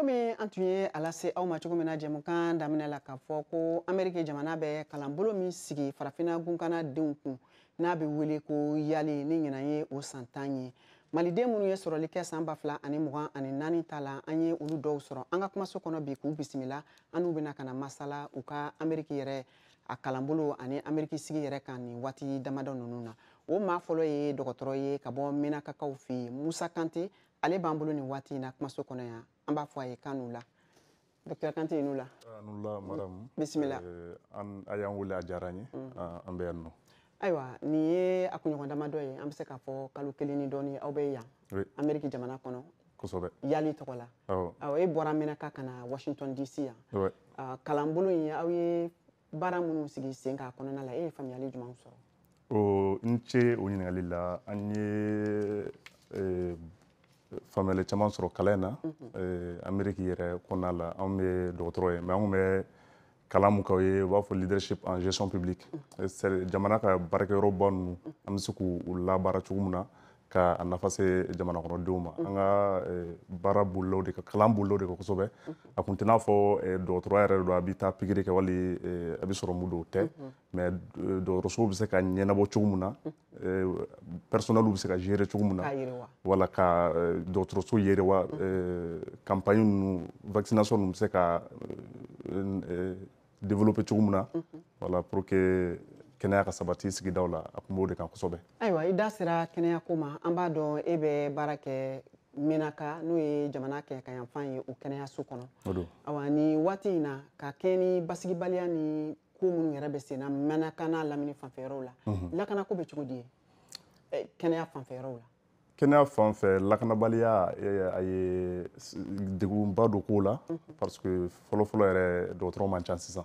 komi an tun ye a lase aw ma cogo min na jɛmukan daminɛ la k'a fɔ ko amɛriki jamana bɛ kalanbolo min sigi farafina gunkana denw kun n'a be wele ko yali ni ɲina ye o san tan ye maliden minnu ye sɔrɔli kɛ saan ba fila ani mugan ani naani ta la an ye olu dɔw sɔrɔ an ka kumaso kɔnɔ bi k'u bisimila an n'u bena kana masala u ka amɛriki yɛrɛ a kalanbolo ani amɛriki sigi yɛrɛ kan nin waati damadɔ nunu na o ma fɔlɔ ye dɔgɔtɔrɔ ye ka bɔ menakakaw fɛ musa kante ale b'an bolo nin waati na kumaso kɔnɔ yan an b'a fɔ a ye kanu la docteur Kante i n'u la. la bisimila. Ee, an a y'an wele a diyara ye. Mm. an bɛ yan nɔ. ayiwa nin ye a kunɲɔgɔn ye an bɛ se k'a fɔ kalo kelen ni dɔɔnin aw bɛ yan. oui jamana kɔnɔ. kosɛbɛ. yali tɔgɔ la. awɔ awɔ e bɔra ka na Washington DC yan. oui kalanbolo in aw ye baara minnu sigi sen k'a kɔnɔna la e ye faamuyali jumɛn sɔrɔ. o n ce o ɲininkali la an ye ee, faamuyali caman sɔrɔ kalan in na. Mm. Eh, Amérique yɛrɛ a la anw on mais on bɛ kalan mun leadership en gestion publique eh, jamana ka baarakɛyɔrɔba ninnu an bɛ se k'u ka a nafa se jamana kɔnɔdenw ma an eh, ka baara bolilaw de ka kalan bolilaw de ka kosɛbɛ a kun tɛ n'a fɔ dɔgɔtɔrɔya yɛrɛ don a bɛ taa pikiri kɛ wali a bi sɔrɔ mun don tɛ mɛ dɔgɔtɔrɔsow bɛ se ka ɲɛnabɔ cogo min na pɛrisɔnɛliw bɛ se ka gere cogo min na wala ka eh, dɔgɔtɔrɔso yerewa kanpaɲi ninnu vakisinasɔn nu bɛ se ka développer cogo min na wala pour ke kɛnɛya ka sabati sigidaw la a kun b'o de kan kosɛbɛ ayiwa i da sera kɛnɛya ko ma an b'a dɔn e bɛ baara kɛ minaka n'o ye jamana kɛ ka yanfan ye o kɛnɛyaso kɔnɔ awa ni waati in na ka kɛ ni basigibaliya ni ko minnu yɛrɛ bɛ senna mɛnaka n'a lamini fanfɛyɔrɔw la lakana bɛ cogo di ye kɛnɛya fanfɛyɔrɔw la kɛnɛya fan fɛ lakanabaliya a ye degunba dɔ k'o la parce que fɔlɔfɔlɔ yɛrɛ dɔgɔtɔrɔ man ca sisan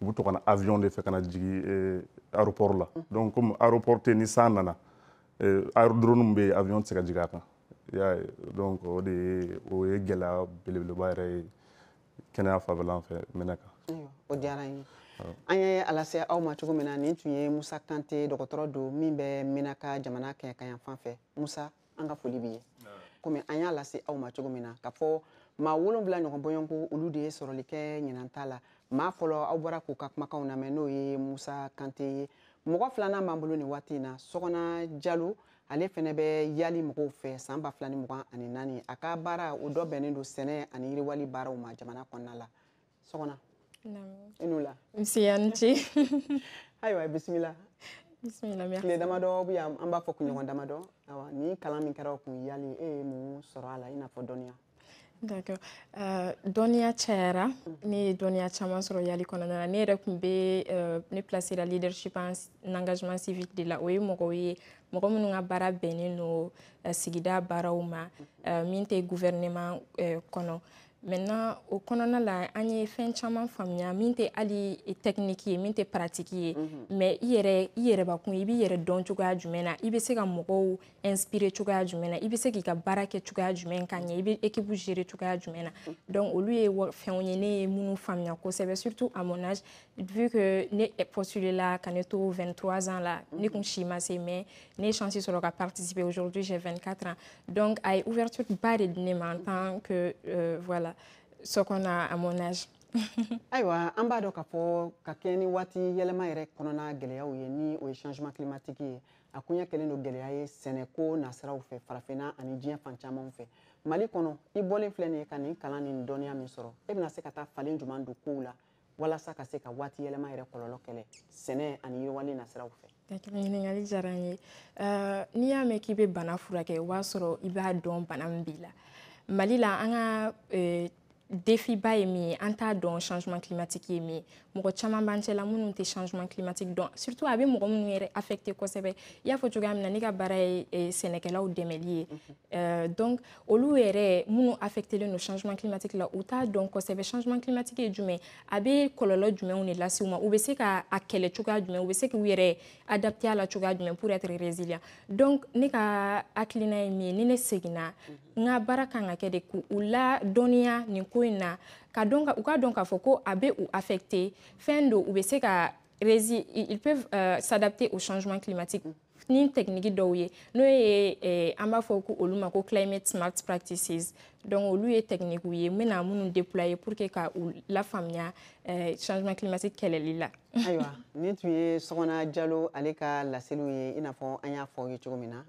u bɛ to ka na avion de fɛ euh, euh, ah. ah. ka na jigi aéroport la donc komi aéroport tɛ ni san nana aérodrome min bɛ yen avion tɛ se ka jigin a kan i y'a ye donc o de ye o ye gɛlɛya belebeleba yɛrɛ ye kɛnɛya fanfɛla fɛ mɛnɛ kan. o diyara n ye an ye a lase aw ma cogo min na nin tun ye musa kante dɔgɔtɔrɔ don min bɛ minaka jamana kɛɲɛkan yan fan fɛ musa an ka foli b'i ye komi an y'a lase aw ma cogo min na ka fɔ maa wolonfila ɲɔgɔn bɔɲɔgɔnko olu de ye sɔrɔli kɛ ɲinan ta la maa fɔlɔ aw bɔra k'u ka kumakanw lamɛn n'o ye musa kante ye mɔgɔ filanan b'an bolo nin waati na sɔgɔna jalo ale fɛnɛ bɛ yali mɔgɔw fɛ saan ba fila ni mɔgɔn ani naani a ka baara o dɔ bɛnnen don sɛnɛ ani yiriwali baaraw ma jamana kɔnɔna e la sɔgɔna i n'u la nsiya ce ayiwa bisimila tile damadɔ bi an b'a fɔ kunɲɔgɔn damadɔ awa ni kalan min kɛra o kun yali e ye mun sɔrɔ a la i n'a fɔ dɔniya D'accord. Euh, dɔnniya cayara ne ye dɔnniya caman sɔrɔ yali kɔnɔna na ne yɛrɛ kun bɛ euh, ne placera leadership en engagement civique de la o ye mɔgɔw ye mɔgɔ minnu ka baara bɛnnen no uh, sigida baaraw ma uh, min tɛ gouvernement uh, kɔnɔ Maintenant au kɔnɔna la an ye fɛn caman faamuya min tɛ hali technique ye min pratique mhm. mais i yɛrɛ i yɛrɛbakun i b'i yɛrɛ dɔn cogoya jumɛn na i bɛ se ka mɔgɔw inspirer cogoya jumɛn na i bɛ se k'i ka baara kɛ cogoya jumɛn ka ɲɛ i bɛ équipe gérer cogoya jumɛn na donc olu ye fɛnw ye ne ye minnu faamuya surtout à mon âge vu que ne postulé la ka ne 23 ans là, ne mhm. kun si ma se mais ne ye chance sɔrɔ ka participer aujourd'hui j'ai 24 ans donc a ye ouverture ba de di ne ma en mhm. tant que euh, voilà so kɔnɔ a Aiwa âge ayiwa an b'a dɔn k'a fɔ ka kɛɲɛ ni waati yɛlɛma yɛrɛ kɔnɔna gɛlɛyaw ye ni o ye changement climatique ye a koɲɛ kɛlen don gɛlɛya ye sɛnɛko nasiraw fɛ farafinna ani diɲɛ fan camanw fɛ mali kɔnɔ i bɔlen filɛ nin ye ka nin kalan nin dɔnniya min sɔrɔ e bɛna se ka taa falen juman don kow la walasa ka se ka waati yɛlɛma yɛrɛ kɔlɔlɔ kɛlɛ sɛnɛ ani yiriwale nasiraw fɛ ɲiningali diyara n ye n'i y'a mɛn k'i bɛ bana furakɛ o b'a sɔrɔ i b'a dɔn bana min b'i la Malila, la an ka ba ye min ye changement climatique ye min ye mɔgɔ caman b'an changement climatique dɔn surtout a bɛ mɔgɔ minnu affecté kosɛbɛ i y'a fɔ cogoya min na ne ka baara ye sɛnɛkɛlaw dɛmɛli ye donc olu yɛrɛ minnu don changement climatique la u t'a dɔn kosɛbɛ changement climatique ye jumɛn a bɛ kɔlɔlɔ jumɛnw de lase u ma u bɛ se ka a kɛlɛ cogoya jumɛn u bɛ se k'u yɛrɛ adapté la cogoya jumɛn pour être résilient donc ne ka hakilina ni ne seginna n ka baara kan ka kɛ de k'u la dɔnniya nin ko in na ka dɔn ka u ka dɔn k'a fɔ ko a bɛ u affecté fɛn don u bɛ se ka rési ils peuvent euh, s'adapter au changement climatique ni technique dɔw ye n'o ye eh, an b'a fɔ ko olu ma ko climate smart practices donc olu ye techniquew ye n bɛna minnu déployer pour que ka u lafaamuya eh, changement climatique kɛlɛli la ayiwa nin tun ye sɔgɔna jalo ale ka laseliw ye i n'a fɔ an y'a fɔ ye cogo min na